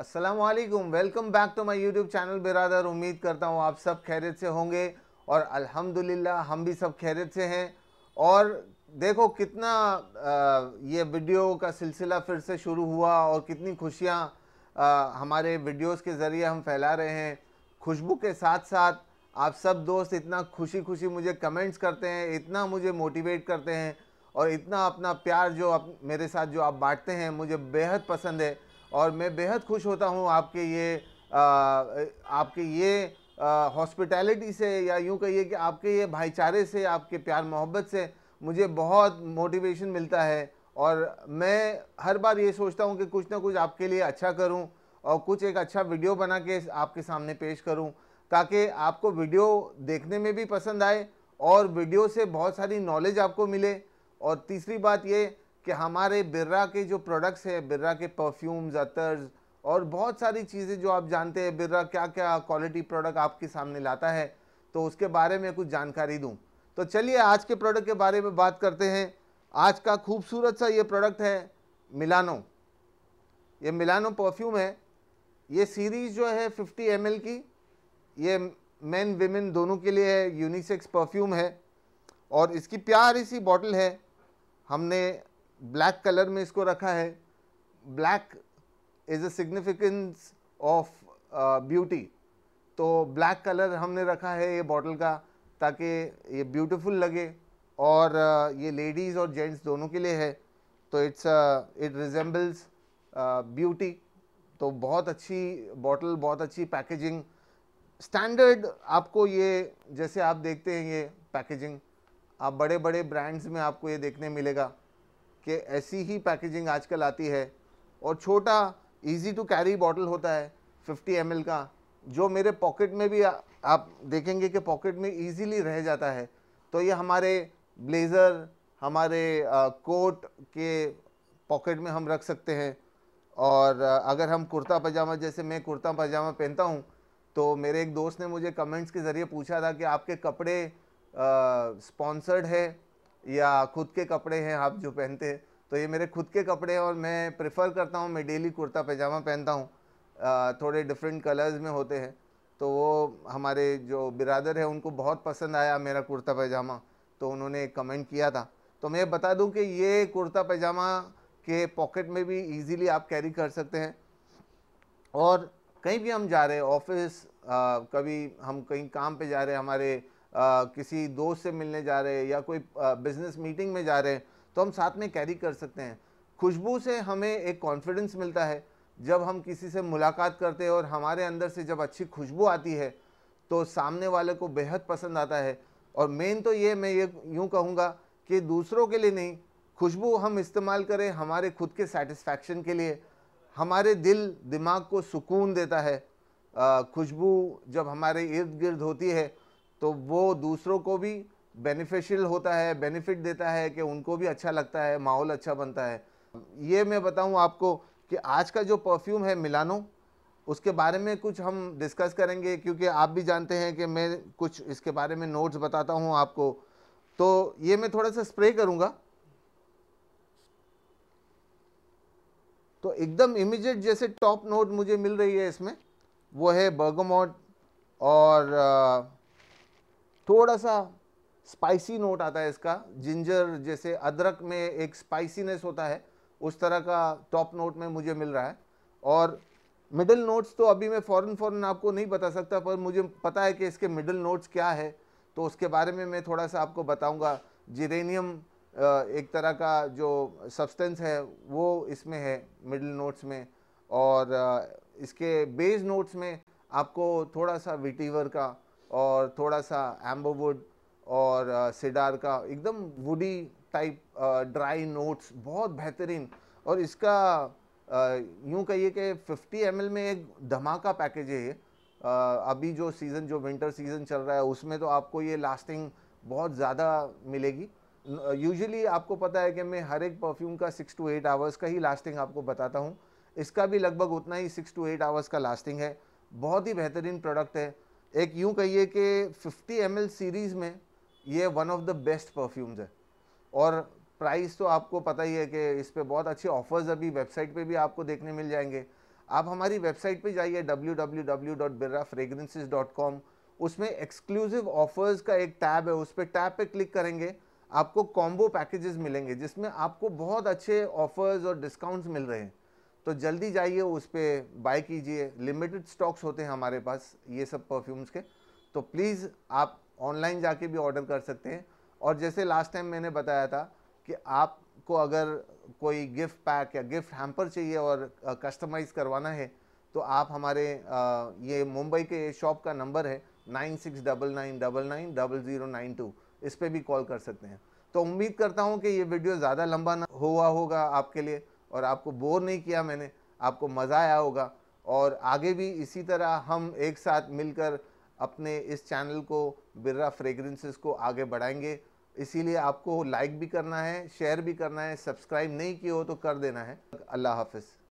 Aslam welcome back to my YouTube channel बिरादर उम्मीद करता हूँ आप सब खैरियत से होंगे और अल्हम्दुलिल्लाह हम भी सब खैरियत से हैं और देखो कितना ये वीडियो का सिलसिला फिर से शुरू हुआ और कितनी खुशियाँ हमारे वीडियोस के ज़रिए हम फैला रहे हैं खुशबू के साथ साथ आप सब दोस्त इतना खुशी खुशी मुझे कमेंट्स करते हैं इतना मुझे मोटिवेट करते हैं और इतना अपना प्यार जो आप मेरे साथ जो आप बांटते हैं मुझे बेहद पसंद है और मैं बेहद खुश होता हूँ आपके ये आ, आपके ये हॉस्पिटैलिटी से या यूँ कहिए कि आपके ये भाईचारे से आपके प्यार मोहब्बत से मुझे बहुत मोटिवेशन मिलता है और मैं हर बार ये सोचता हूँ कि कुछ ना कुछ आपके लिए अच्छा करूँ और कुछ एक अच्छा वीडियो बना के आपके सामने पेश करूँ ताकि आपको वीडियो देखने में भी पसंद आए और वीडियो से बहुत सारी नॉलेज आपको मिले और तीसरी बात ये कि हमारे बिर्रा के जो प्रोडक्ट्स हैं बिर्रा के परफ्यूम्स अतर्स और बहुत सारी चीज़ें जो आप जानते हैं बिर्रा क्या क्या क्वालिटी प्रोडक्ट आपके सामने लाता है तो उसके बारे में कुछ जानकारी दूँ तो चलिए आज के प्रोडक्ट के बारे में बात करते हैं आज का खूबसूरत सा ये प्रोडक्ट है मिलानो ये मिलानो परफ्यूम है ये सीरीज़ जो है 50 एम की ये मेन विमेन दोनों के लिए है यूनिसेक्स परफ्यूम है और इसकी प्यारी सी बॉटल है हमने ब्लैक कलर में इसको रखा है black is a significance of beauty तो ब्लैक कलर हमने रखा है ये बॉटल का ताकि ये ब्यूटीफुल लगे और uh, ये लेडीज़ और जेंट्स दोनों के लिए है तो इट्स इट रिजेंबल्स ब्यूटी तो बहुत अच्छी बॉटल बहुत अच्छी पैकेजिंग स्टैंडर्ड आपको ये जैसे आप देखते हैं ये पैकेजिंग आप बड़े बड़े ब्रांड्स में आपको ये देखने मिलेगा कि ऐसी ही पैकेजिंग आजकल आती है और छोटा इजी टू कैरी बॉटल होता है 50 एम का जो मेरे पॉकेट में भी आ, आप देखेंगे कि पॉकेट में इजीली रह जाता है तो ये हमारे ब्लेज़र हमारे आ, कोट के पॉकेट में हम रख सकते हैं और आ, अगर हम कुर्ता पजामा जैसे मैं कुर्ता पजामा पहनता हूँ तो मेरे एक दोस्त ने मुझे कमेंट्स के ज़रिए पूछा था कि आपके कपड़े स्पॉन्सर्ड है या खुद के कपड़े हैं आप जो पहनते हैं तो ये मेरे खुद के कपड़े हैं और मैं प्रेफर करता हूँ मैं डेली कुर्ता पैजामा पहनता हूँ थोड़े डिफरेंट कलर्स में होते हैं तो वो हमारे जो बिरादर है उनको बहुत पसंद आया मेरा कुर्ता पैजामा तो उन्होंने कमेंट किया था तो मैं बता दूं कि ये कुर्ता पैजामा के पॉकेट में भी इजीली आप कैरी कर सकते हैं और कहीं भी हम जा रहे हैं ऑफिस कभी हम कहीं काम पे जा रहे हैं हमारे आ, किसी दोस्त से मिलने जा रहे हैं या कोई बिजनेस मीटिंग में जा रहे हैं तो हम साथ में कैरी कर सकते हैं खुशबू से हमें एक कॉन्फिडेंस मिलता है जब हम किसी से मुलाकात करते हैं और हमारे अंदर से जब अच्छी खुशबू आती है तो सामने वाले को बेहद पसंद आता है और मेन तो ये मैं ये यूँ कहूँगा कि दूसरों के लिए नहीं खुशबू हम इस्तेमाल करें हमारे खुद के सेटिस्फैक्शन के लिए हमारे दिल दिमाग को सुकून देता है खुशबू जब हमारे इर्द गिर्द होती है तो वो दूसरों को भी बेनिफिशियल होता है बेनिफिट देता है कि उनको भी अच्छा लगता है माहौल अच्छा बनता है ये मैं बताऊं आपको कि आज का जो परफ्यूम है मिलानो उसके बारे में कुछ हम डिस्कस करेंगे क्योंकि आप भी जानते हैं कि मैं कुछ इसके बारे में नोट्स बताता हूँ आपको तो ये मैं थोड़ा सा स्प्रे करूँगा तो एकदम इमीजिएट जैसे टॉप नोट मुझे मिल रही है इसमें वो है बर्गमोट और थोड़ा सा स्पाइसी नोट आता है इसका जिंजर जैसे अदरक में एक स्पाइसीनेस होता है उस तरह का टॉप नोट में मुझे मिल रहा है और मिडिल नोट्स तो अभी मैं फ़ौरन फ़ौरन आपको नहीं बता सकता पर मुझे पता है कि इसके मिडिल नोट्स क्या है तो उसके बारे में मैं थोड़ा सा आपको बताऊंगा जिरेनियम एक तरह का जो सब्सटेंस है वो इसमें है मिडिल नोट्स में और इसके बेस नोट्स में आपको थोड़ा सा विटीवर का और थोड़ा सा एम्बोवुड और सिडार का एकदम वुडी टाइप ड्राई नोट्स बहुत बेहतरीन और इसका यूँ कहिए कि 50 एम में एक धमाका पैकेज है ये अभी जो सीज़न जो विंटर सीज़न चल रहा है उसमें तो आपको ये लास्टिंग बहुत ज़्यादा मिलेगी यूजुअली आपको पता है कि मैं हर एक परफ्यूम का सिक्स टू एट आवर्स का ही लास्टिंग आपको बताता हूँ इसका भी लगभग उतना ही सिक्स टू एट आवर्स का लास्टिंग है बहुत ही बेहतरीन प्रोडक्ट है एक यूँ कहिए कि फिफ्टी एम सीरीज़ में ये one of the best perfumes है और प्राइस तो आपको पता ही है कि इस पर बहुत अच्छे ऑफर्स अभी वेबसाइट पे भी आपको देखने मिल जाएंगे आप हमारी वेबसाइट पे जाइए www.birrafragrances.com उसमें एक्सक्लूसिव ऑफर्स का एक टैब है उस पर टैब पे क्लिक करेंगे आपको कॉम्बो पैकेजेस मिलेंगे जिसमें आपको बहुत अच्छे ऑफर्स और डिस्काउंट्स मिल रहे हैं तो जल्दी जाइए उस पर बाय कीजिए लिमिटेड स्टॉक्स होते हैं हमारे पास ये सब परफ्यूम्स के तो प्लीज़ आप ऑनलाइन जाके भी ऑर्डर कर सकते हैं और जैसे लास्ट टाइम मैंने बताया था कि आपको अगर कोई गिफ्ट पैक या गिफ्ट हैम्पर चाहिए और कस्टमाइज़ करवाना है तो आप हमारे ये मुंबई के शॉप का नंबर है nine six double nine double nine double zero nine two इस पर भी कॉल कर सकते हैं तो उम्मीद करता हूँ कि ये वीडियो ज़्यादा लंबा ना हुआ होगा आपके लिए और आपको बोर नहीं किया मैंने आपको मज़ा आया होगा और आगे भी इसी तरह हम एक साथ मिलकर अपने इस चैनल को बिर्रा फ्रेगरेंसेस को आगे बढ़ाएंगे इसीलिए आपको लाइक भी करना है शेयर भी करना है सब्सक्राइब नहीं किया हो तो कर देना है अल्लाह हाफिज़